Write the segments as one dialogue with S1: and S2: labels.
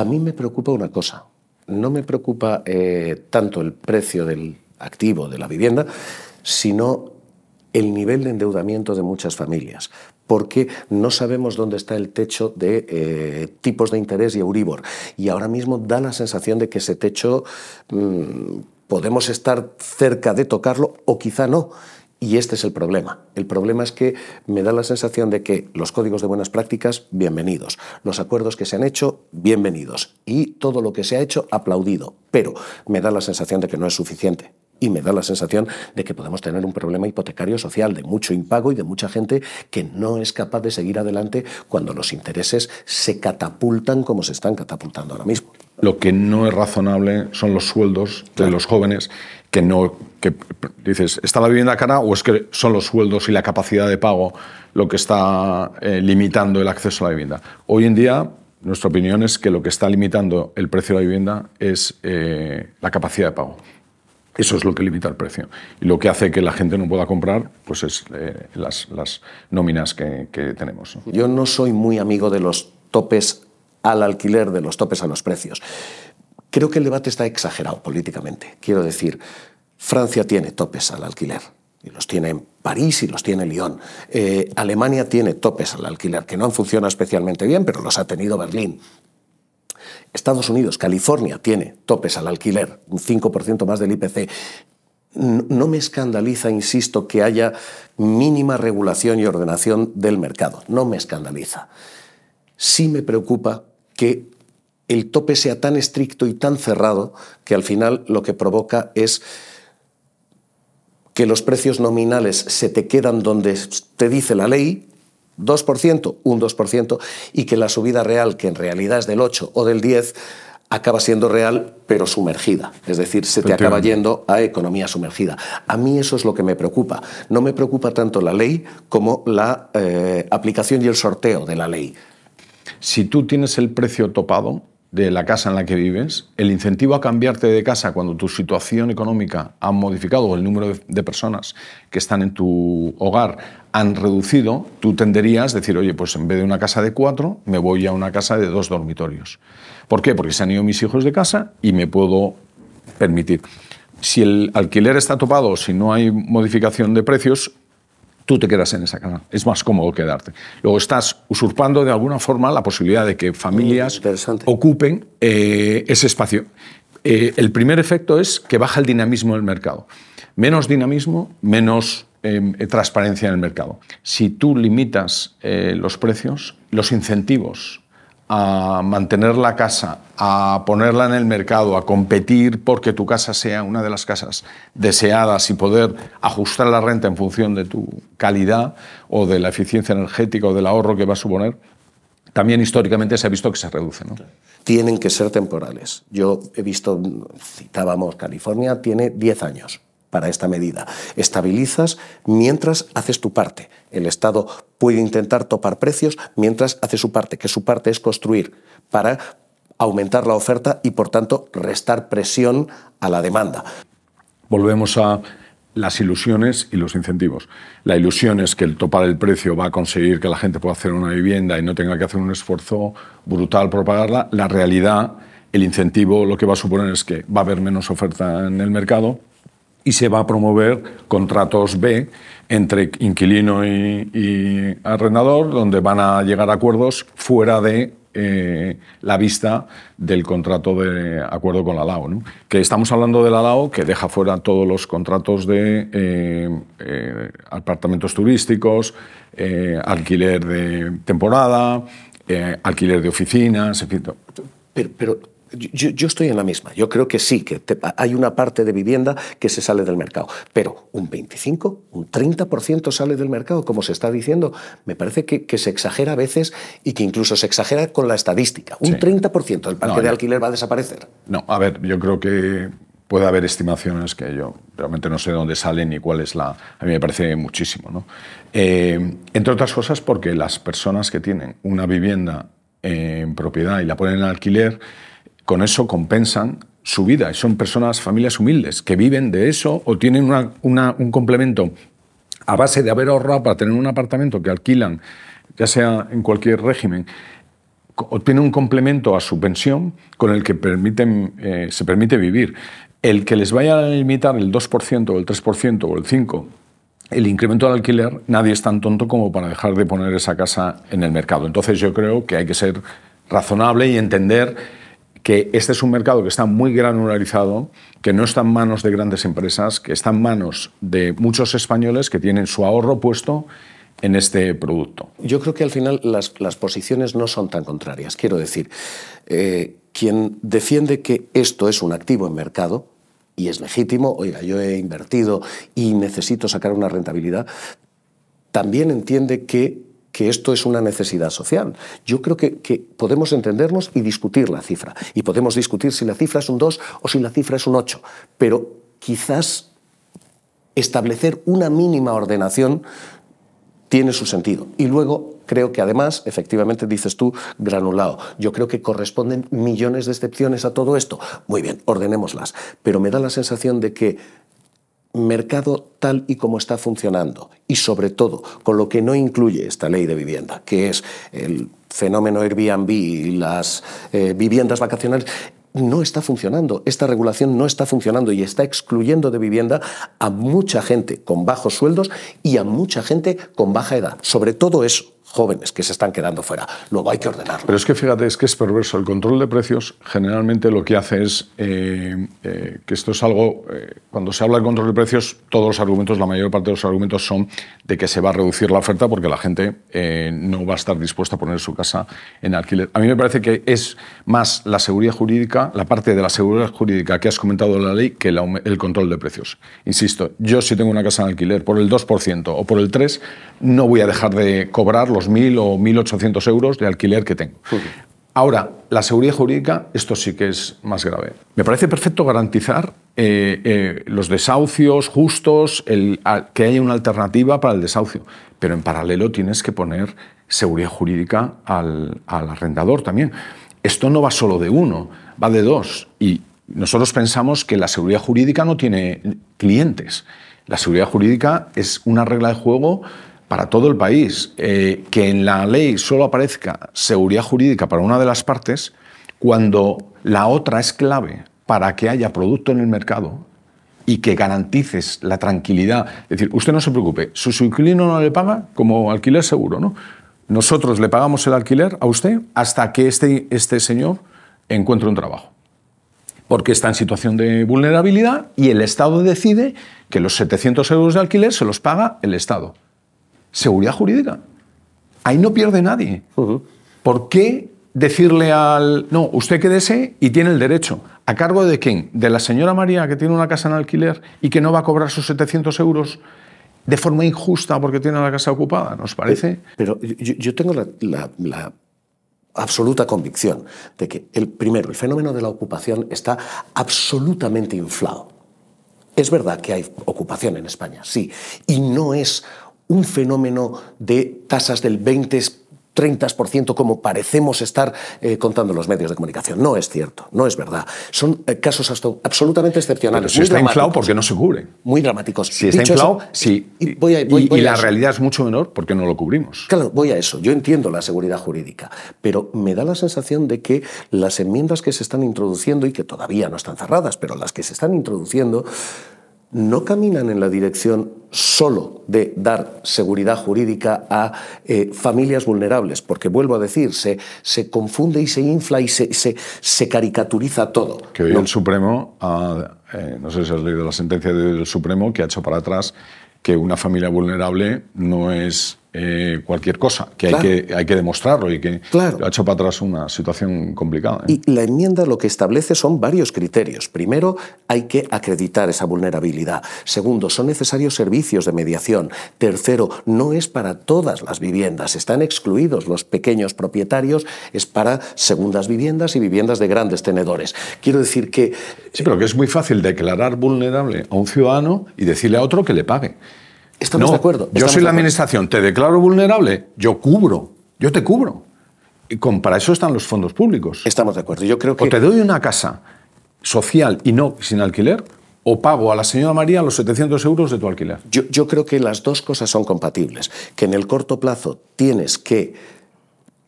S1: A mí me preocupa una cosa. No me preocupa eh, tanto el precio del activo de la vivienda, sino el nivel de endeudamiento de muchas familias, porque no sabemos dónde está el techo de eh, tipos de interés y Euribor. Y ahora mismo da la sensación de que ese techo mm, podemos estar cerca de tocarlo o quizá no. Y este es el problema. El problema es que me da la sensación de que los códigos de buenas prácticas, bienvenidos. Los acuerdos que se han hecho, bienvenidos. Y todo lo que se ha hecho, aplaudido. Pero me da la sensación de que no es suficiente. Y me da la sensación de que podemos tener un problema hipotecario social de mucho impago y de mucha gente que no es capaz de seguir adelante cuando los intereses se
S2: catapultan como se están catapultando ahora mismo. Lo que no es razonable son los sueldos de los jóvenes que no que dices, ¿está la vivienda cara o es que son los sueldos y la capacidad de pago lo que está eh, limitando el acceso a la vivienda? Hoy en día, nuestra opinión es que lo que está limitando el precio de la vivienda es eh, la capacidad de pago. Eso es lo que limita el precio. Y lo que hace que la gente no pueda comprar, pues es eh, las, nóminas que, tenemos. Yo no soy muy amigo de los topes
S1: al alquiler, de los topes a los precios. Creo que el debate está exagerado políticamente. Quiero decir, Francia tiene topes al alquiler. Y los tiene en París y los tiene Lyon. Eh, Alemania tiene topes al alquiler, que no han funcionado especialmente bien, pero los ha tenido Berlín. Estados Unidos, California tiene topes al alquiler, un 5% más del IPC. No me escandaliza, insisto, que haya mínima regulación y ordenación del mercado. No me escandaliza. Sí me preocupa que el tope sea tan estricto y tan cerrado que al final lo que provoca es que los precios nominales se te quedan donde te dice la ley, 2%, un 2%, y que la subida real, que en realidad es del 8 o del 10, acaba siendo real, pero sumergida. Es decir, se te acaba yendo a economía sumergida. A mí eso es lo que me preocupa. No me preocupa tanto la
S2: ley como la eh, aplicación y el sorteo de la ley. Si tú tienes el precio topado, de la casa en la que vives, el incentivo a cambiarte de casa cuando tu situación económica ha modificado o el número de personas que están en tu hogar han reducido, tú tenderías a decir, oye, pues en vez de una casa de cuatro, me voy a una casa de dos dormitorios. ¿Por qué? Porque se han ido mis hijos de casa y me puedo permitir. Si el alquiler está topado, si no hay modificación de precios, tú te quedas en esa casa. Es más cómodo quedarte. Luego estás usurpando de alguna forma la posibilidad de que familias ocupen eh, ese espacio. Eh, el primer efecto es que baja el dinamismo del mercado. Menos dinamismo, menos em, eh, transparencia en el mercado. Si tú limitas los precios, los incentivos a mantener la casa, a ponerla en el mercado, a competir porque tu casa sea una de las casas deseadas y poder ajustar la renta en función de tu calidad o de la eficiencia energética o del ahorro que va a suponer, también históricamente se ha visto que se reduce. Tienen que ser temporales. Yo he visto, citábamos
S1: California, tiene 10 años para esta medida. Estabilizas mientras haces tu parte. El Estado puede intentar topar precios mientras hace su parte, que su parte es construir para aumentar la oferta y, por tanto, restar presión a la
S2: demanda. Volvemos a las ilusiones y los incentivos. La ilusión es que el topar el precio va a conseguir que la gente pueda hacer una vivienda y no tenga que hacer un esfuerzo brutal por pagarla. La realidad, el incentivo lo que va a suponer es que va a haber menos oferta en el mercado, y se va a promover contratos B entre inquilino y, arrendador, donde van a llegar acuerdos fuera de eh, la vista del contrato de acuerdo con la LAO. Que estamos hablando de la LAO, que deja fuera todos los contratos de eh, eh, apartamentos turísticos, alquiler de temporada, alquiler de oficinas, etc. pero yo, estoy en la misma. Yo creo que sí, que hay una
S1: parte de vivienda que se sale del mercado, pero un 25, un 30% sale del mercado, como se está diciendo. Me parece que, se exagera a veces y que incluso se exagera con la estadística. Un 30% del parque de alquiler va a desaparecer.
S2: No, a ver, yo creo que puede haber estimaciones que yo realmente no sé dónde salen ni cuál es la... A mí me parece muchísimo. ¿no? Eh, entre otras cosas porque las personas que tienen una vivienda en propiedad y la ponen en alquiler, con eso compensan su vida. Son personas, familias humildes, que viven de eso o tienen un complemento a base de haber ahorrado para tener un apartamento que alquilan, ya sea en cualquier régimen, o tienen un complemento a su pensión con el que permiten, eh, se permite vivir. El que les vaya a limitar el 2% o el 3% o el 5%, el incremento del alquiler, nadie es tan tonto como para dejar de poner esa casa en el mercado. Entonces yo creo que hay que ser razonable y entender que este es un mercado que está muy granularizado, que no está en manos de grandes empresas, que está en manos de muchos españoles que tienen su ahorro puesto en este producto. Yo creo que al final las, posiciones no son tan contrarias. Quiero
S1: decir, eh, quien defiende que esto es un activo en mercado, y es legítimo, oiga, yo he invertido y necesito sacar una rentabilidad, también entiende que que esto es una necesidad social. Yo creo que, podemos entendernos y discutir la cifra. Y podemos discutir si la cifra es un 2 o si la cifra es un 8. Pero quizás establecer una mínima ordenación tiene su sentido. Y luego creo que además, efectivamente, dices tú, granulado. Yo creo que corresponden millones de excepciones a todo esto. Muy bien, ordenémoslas. Pero me da la sensación de que mercado tal y como está funcionando y sobre todo con lo que no incluye esta ley de vivienda, que es el fenómeno Airbnb y las eh, viviendas vacacionales, no está funcionando. Esta regulación no está funcionando y está excluyendo de vivienda a mucha gente con bajos sueldos y a mucha gente con baja edad, sobre todo eso jóvenes que se están quedando fuera. Luego hay que ordenarlo.
S2: Pero es que fíjate, es que es perverso. El control de precios generalmente lo que hace es eh, eh, que esto es algo, eh, cuando se habla de control de precios, todos los argumentos, la mayor parte de los argumentos son de que se va a reducir la oferta porque la gente no va a estar dispuesta a poner su casa en alquiler. A mí me parece que es más la seguridad jurídica, la parte de la seguridad jurídica que has comentado en la ley, que el control de precios. Insisto, yo si tengo una casa en alquiler por el 2% o por el 3%, no voy a dejar de cobrarlo mil o 1.800 euros de alquiler que tengo. Ahora, la seguridad jurídica, esto sí que es más grave. Me parece perfecto garantizar eh, eh, los desahucios justos, que haya una alternativa para el desahucio, pero en paralelo tienes que poner seguridad jurídica al, al arrendador también. Esto no va solo de uno, va de dos. Y nosotros pensamos que la seguridad jurídica no tiene clientes. La seguridad jurídica es una regla de juego para todo el país, eh, que en la ley solo aparezca seguridad jurídica para una de las partes, cuando la otra es clave para que haya producto en el mercado y que garantices la tranquilidad. Es decir, usted no se preocupe, su inquilino no le paga como alquiler seguro, ¿no? Nosotros le pagamos el alquiler a usted hasta que este, este señor encuentre un trabajo porque está en situación de vulnerabilidad y el Estado decide que los 700 euros de alquiler se los paga el Estado seguridad jurídica. Ahí no pierde nadie. ¿Por qué decirle al... No, usted quédese y tiene el derecho. ¿A cargo de quién? De la señora María que tiene una casa en alquiler y que no va a cobrar sus 700 euros de forma injusta porque tiene la casa ocupada, ¿nos parece? Eh, pero, yo, tengo la, la absoluta convicción
S1: de que, el, primero, el fenómeno de la ocupación está absolutamente inflado. Es verdad que hay ocupación en España, sí, y no es un fenómeno de tasas del 20, 30% como parecemos estar eh, contando los medios de comunicación. No es cierto, no es verdad. Son eh, casos absolutamente excepcionales. Pero si está inflado, ¿por qué no se cubre? Muy dramáticos. Si está inflado, sí. Y, la realidad es mucho menor, porque no lo cubrimos? Claro, voy a eso. Yo entiendo la seguridad jurídica, pero me da la sensación de que las enmiendas que se están introduciendo y que todavía no están cerradas, pero las que se están introduciendo no caminan en la dirección solo de dar seguridad jurídica a eh, familias vulnerables, porque vuelvo a decir, se, confunde y se infla y se, se, caricaturiza todo. Que hoy el
S2: Supremo, ah, eh, no sé si has leído la sentencia del Supremo, que ha hecho para atrás que una familia vulnerable no es eh, cualquier cosa, que, hay que hay que demostrarlo y que ha hecho para atrás una situación complicada. ¿eh? Y la enmienda lo que establece son varios criterios. Primero, hay que
S1: acreditar esa vulnerabilidad. Segundo, son necesarios servicios de mediación. Tercero, no es para todas las viviendas, están excluidos los pequeños propietarios, es para segundas viviendas y viviendas de grandes tenedores. Quiero decir que... Sí, pero que es muy fácil declarar
S2: vulnerable a un ciudadano y decirle a otro que le pague. Estamos de acuerdo. yo soy la administración, te declaro vulnerable, yo cubro, yo te cubro. Y con, para eso están los fondos públicos. Estamos de acuerdo. Yo creo que... O te doy una casa social y no sin alquiler, o pago a la señora María los 700 euros de tu alquiler. Yo, yo creo que las dos cosas son compatibles.
S1: Que en el corto plazo tienes que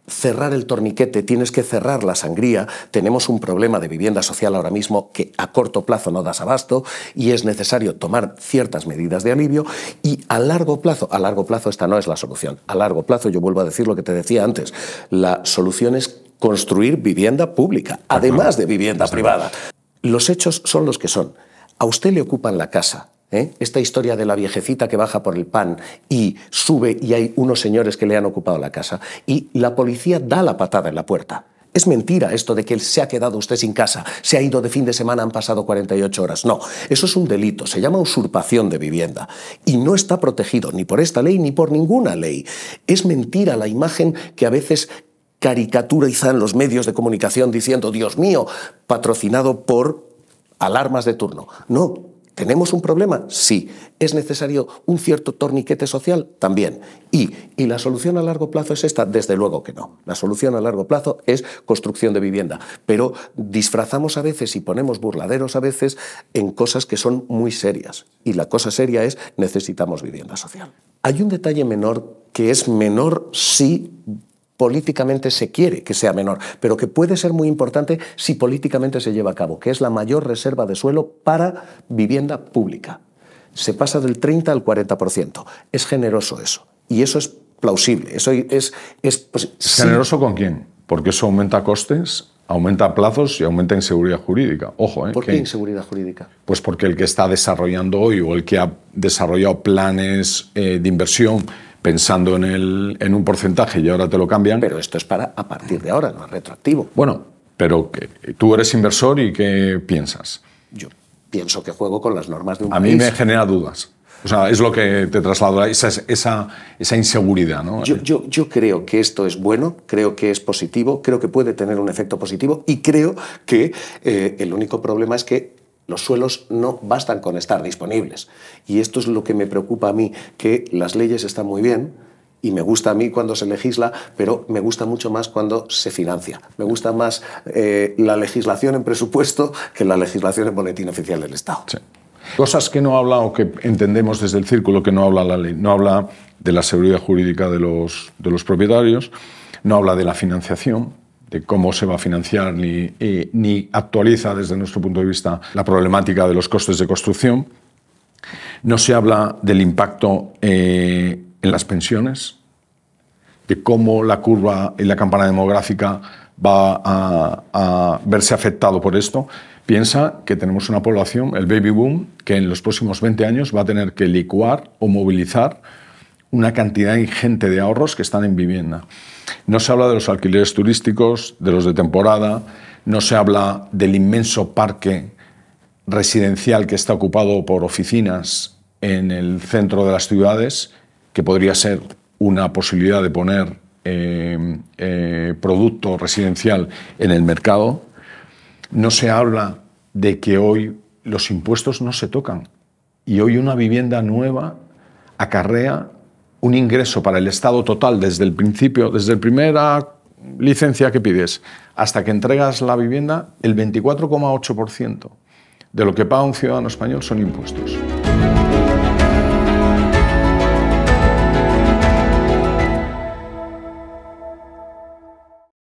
S1: cerrar el torniquete, tienes que cerrar la sangría, tenemos un problema de vivienda social ahora mismo que a corto plazo no das abasto y es necesario tomar ciertas medidas de alivio y a largo plazo, a largo plazo esta no es la solución, a largo plazo yo vuelvo a decir lo que te decía antes, la solución es construir vivienda pública, además de vivienda privada. Los hechos son los que son. A usted le ocupan la casa, ¿Eh? Esta historia de la viejecita que baja por el pan y sube y hay unos señores que le han ocupado la casa y la policía da la patada en la puerta. Es mentira esto de que se ha quedado usted sin casa, se ha ido de fin de semana, han pasado 48 horas. No, eso es un delito, se llama usurpación de vivienda y no está protegido ni por esta ley ni por ninguna ley. Es mentira la imagen que a veces caricaturizan los medios de comunicación diciendo, Dios mío, patrocinado por alarmas de turno. No, ¿Tenemos un problema? Sí. ¿Es necesario un cierto torniquete social? También. ¿Y, la solución a largo plazo es esta? Desde luego que no. La solución a largo plazo es construcción de vivienda. Pero disfrazamos a veces y ponemos burladeros a veces en cosas que son muy serias. Y la cosa seria es necesitamos vivienda social. Hay un detalle menor que es menor si políticamente se quiere que sea menor, pero que puede ser muy importante si políticamente se lleva a cabo, que es la mayor reserva de suelo para vivienda pública. Se pasa del 30 al 40%. Es generoso eso. Y eso es plausible. Eso es, pues, generoso
S2: con quién? Porque eso aumenta costes, aumenta plazos y aumenta inseguridad jurídica. Ojo, ¿eh? ¿Por qué
S1: inseguridad jurídica?
S2: Pues porque el que está desarrollando hoy o el que ha desarrollado planes eh, de inversión pensando en, el, en un porcentaje y ahora te lo cambian. Pero esto es para a partir de ahora, no es retroactivo. Bueno, pero tú eres inversor y ¿qué piensas? Yo pienso que juego con las normas de un a A mí me genera dudas. O sea, es lo que te traslado, esa, esa, inseguridad. Yo,
S1: yo, creo que esto es bueno, creo que es positivo, creo que puede tener un efecto positivo y creo que eh, el único problema es que los suelos no bastan con estar disponibles. Y esto es lo que me preocupa a mí, que las leyes están muy bien, y me gusta a mí cuando se legisla, pero me gusta mucho más cuando se financia. Me gusta más eh, la legislación en presupuesto que la legislación en boletín oficial del Estado.
S2: Cosas que no habla o que entendemos desde el círculo que no habla la ley. No habla de la seguridad jurídica de los, de los propietarios, no habla de la financiación, de cómo se va a financiar ni, eh, ni actualiza desde nuestro punto de vista la problemática de los costes de construcción. No se habla del impacto eh, en las pensiones, de cómo la curva y la campana demográfica va a, a, verse afectado por esto. Piensa que tenemos una población, el baby boom, que en los próximos 20 años va a tener que licuar o movilizar una cantidad ingente de ahorros que están en vivienda. No se habla de los alquileres turísticos, de los de temporada, no se habla del inmenso parque residencial que está ocupado por oficinas en el centro de las ciudades, que podría ser una posibilidad de poner eh, eh, producto residencial en el mercado. No se habla de que hoy los impuestos no se tocan y hoy una vivienda nueva acarrea un ingreso para el Estado total desde el principio, desde la primera licencia que pides hasta que entregas la vivienda, el 24,8% de lo que paga un ciudadano español son impuestos.